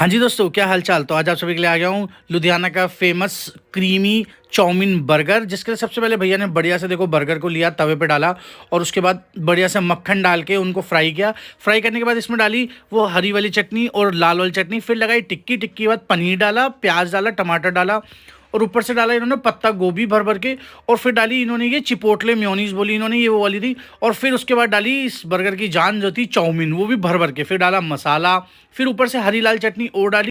हाँ जी दोस्तों क्या हालचाल तो आज आप सभी के लिए आ गया हूँ लुधियाना का फेमस क्रीमी चाउमीन बर्गर जिसके लिए सबसे पहले भैया ने बढ़िया से देखो बर्गर को लिया तवे पे डाला और उसके बाद बढ़िया से मक्खन डाल के उनको फ्राई किया फ्राई करने के बाद इसमें डाली वो हरी वाली चटनी और लाल वाली चटनी फिर लगाई टिक्की टिक्की के बाद पनीर डाला प्याज डाला टमाटर डाला और ऊपर से डाला इन्होंने पत्ता गोभी भर भर के और फिर डाली इन्होंने ये चिपोटले म्योनीस बोली इन्होंने ये वो वाली थी और फिर उसके बाद डाली इस बर्गर की जान जो थी चाउमीन वो भी भर भर के फिर डाला मसाला फिर ऊपर से हरी लाल चटनी और डाली